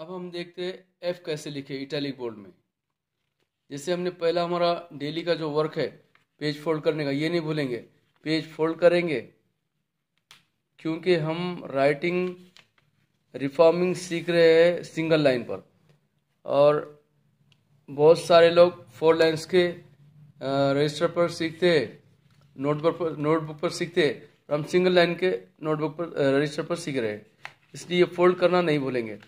अब हम देखते हैं एफ कैसे लिखे इटैलिक बोल्ड में जैसे हमने पहला हमारा डेली का जो वर्क है पेज फोल्ड करने का ये नहीं भूलेंगे पेज फोल्ड करेंगे क्योंकि हम राइटिंग रिफॉर्मिंग सीख रहे हैं सिंगल लाइन पर और बहुत सारे लोग फोर लाइन्स के रजिस्टर पर सीखते नोटबुक पर नोटबुक पर सीखते हैं हम सिंगल लाइन के नोटबुक पर रजिस्टर पर सीख रहे हैं इसलिए फोल्ड करना नहीं भूलेंगे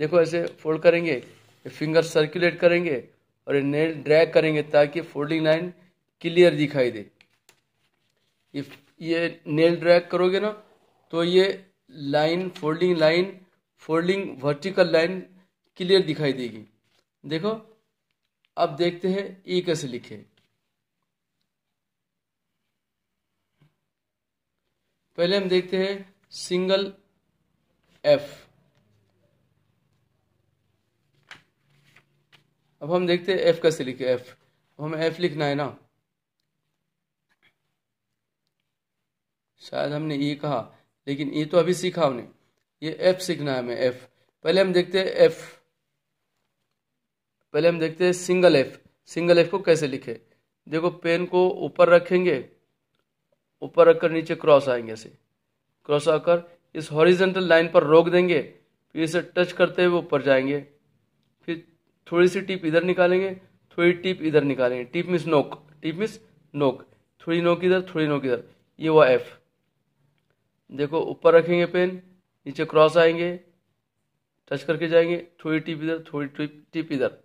देखो ऐसे फोल्ड करेंगे फिंगर सर्कुलेट करेंगे और नेल ड्रैग करेंगे ताकि फोल्डिंग लाइन क्लियर दिखाई दे इफ ये नेल ड्रैग करोगे ना तो ये line folding line folding vertical line clear दिखाई देगी देखो अब देखते हैं ई e कैसे लिखे पहले हम देखते हैं सिंगल एफ अब हम देखते हैं एफ कैसे लिखे एफ हमें एफ लिखना है ना शायद हमने ई e कहा लेकिन ई e तो अभी सीखा हमने ये एफ सीखना है हमें एफ पहले हम देखते हैं एफ पहले हम देखते हैं सिंगल एफ सिंगल एफ को कैसे लिखे देखो पेन को ऊपर रखेंगे ऊपर रखकर नीचे क्रॉस आएंगे ऐसे क्रॉस आकर इस हॉरिजेंटल लाइन पर रोक देंगे फिर इसे टच करते हुए ऊपर जाएंगे थोड़ी सी टिप इधर निकालेंगे थोड़ी टिप इधर निकालेंगे टिप मिस नोक टिप मिस नोक थोड़ी नोक इधर थोड़ी नोक इधर ये हुआ एफ देखो ऊपर रखेंगे पेन नीचे क्रॉस आएंगे टच करके जाएंगे थोड़ी टिप इधर थोड़ी टिप टिप इधर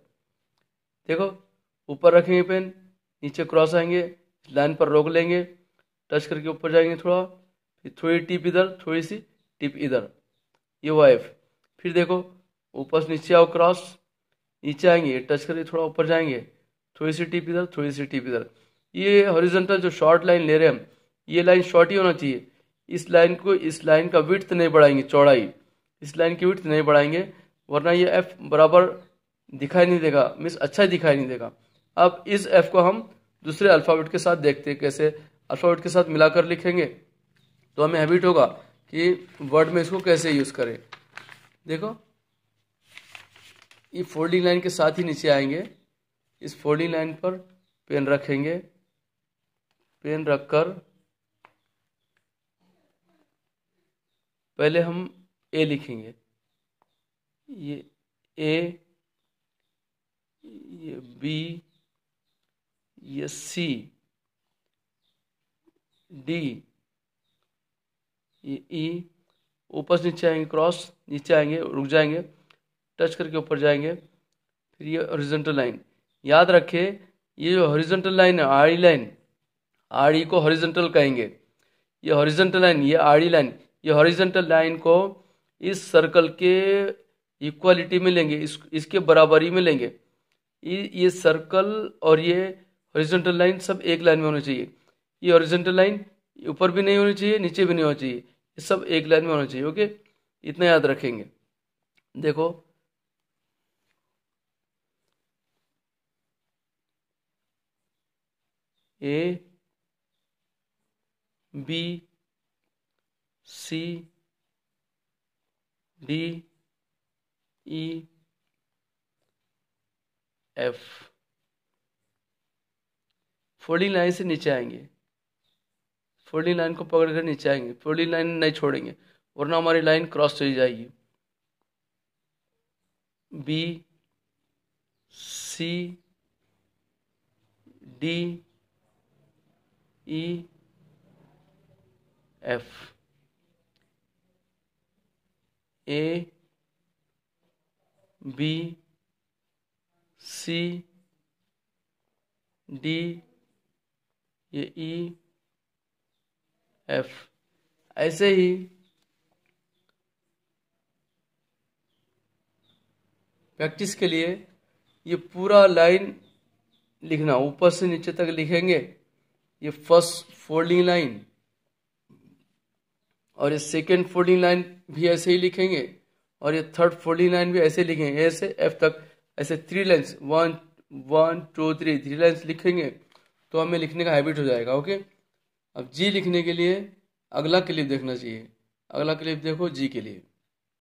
देखो ऊपर रखेंगे पेन नीचे क्रॉस आएंगे लाइन पर रोक लेंगे टच करके ऊपर जाएंगे थोड़ा फिर थोड़ी टिप इधर थोड़ी सी टिप इधर ये हुआ एफ फिर देखो ऊपर से नीचे आओ क्रॉस नीचे आएंगे टच करके थोड़ा ऊपर जाएंगे थोड़ी सी टिप इधर थोड़ी सी टिप इधर ये हॉरिजेंटल जो शॉर्ट लाइन ले रहे हैं हम ये लाइन शॉर्ट ही होना चाहिए इस लाइन को इस लाइन का विथ नहीं बढ़ाएंगे चौड़ाई इस लाइन की विथ नहीं बढ़ाएंगे वरना ये एफ बराबर दिखाई नहीं देगा मीन्स अच्छा दिखाई नहीं देगा अब इस एफ को हम दूसरे अल्फ़ाबेट के साथ देखते हैं कैसे अल्फ़ाबेट के साथ मिलाकर लिखेंगे तो हमें हैबिट होगा कि वर्ड में इसको कैसे यूज़ करें देखो ये फोल्डिंग लाइन के साथ ही नीचे आएंगे इस फोल्डिंग लाइन पर पेन रखेंगे पेन रखकर पहले हम ए लिखेंगे ये ए ये बी ये सी डी ये ई e, ऊपर से नीचे आएंगे क्रॉस नीचे आएंगे रुक जाएंगे टच करके ऊपर जाएंगे फिर ये हॉरिजेंटल लाइन याद रखें ये जो हॉरिजेंटल लाइन है आड़ी लाइन आड़ी को हॉरिजेंटल कहेंगे ये हॉरिजेंटल लाइन ये आड़ी लाइन ये हॉरिजेंटल लाइन को इस सर्कल के इक्वालिटी में लेंगे इस इसके बराबरी में लेंगे ये सर्कल और ये हॉरिजेंटल लाइन सब एक लाइन में होना चाहिए ये हॉरिजेंटल लाइन ऊपर भी नहीं होनी चाहिए नीचे भी नहीं होना चाहिए ये सब एक लाइन में होना चाहिए ओके इतना याद रखेंगे देखो A B C D E F folding line से नीचे आएंगे फोल्डिंग लाइन को पकड़ कर नीचे आएंगे फोल्डिंग लाइन नहीं छोड़ेंगे वरना हमारी लाइन क्रॉस चली जाएगी B C D E F A B C D ये ई एफ ऐसे ही प्रैक्टिस के लिए ये पूरा लाइन लिखना ऊपर से नीचे तक लिखेंगे ये फर्स्ट फोल्डिंग लाइन और ये सेकेंड फोल्डिंग लाइन भी ऐसे ही लिखेंगे और ये थर्ड फोल्डिंग लाइन भी ऐसे लिखेंगे ऐसे एफ तक ऐसे three lines one one two three three lines लिखेंगे तो हमें लिखने का हैबिट हो जाएगा ओके अब जी लिखने के लिए अगला क्लिप देखना चाहिए अगला क्लिप देखो जी के लिए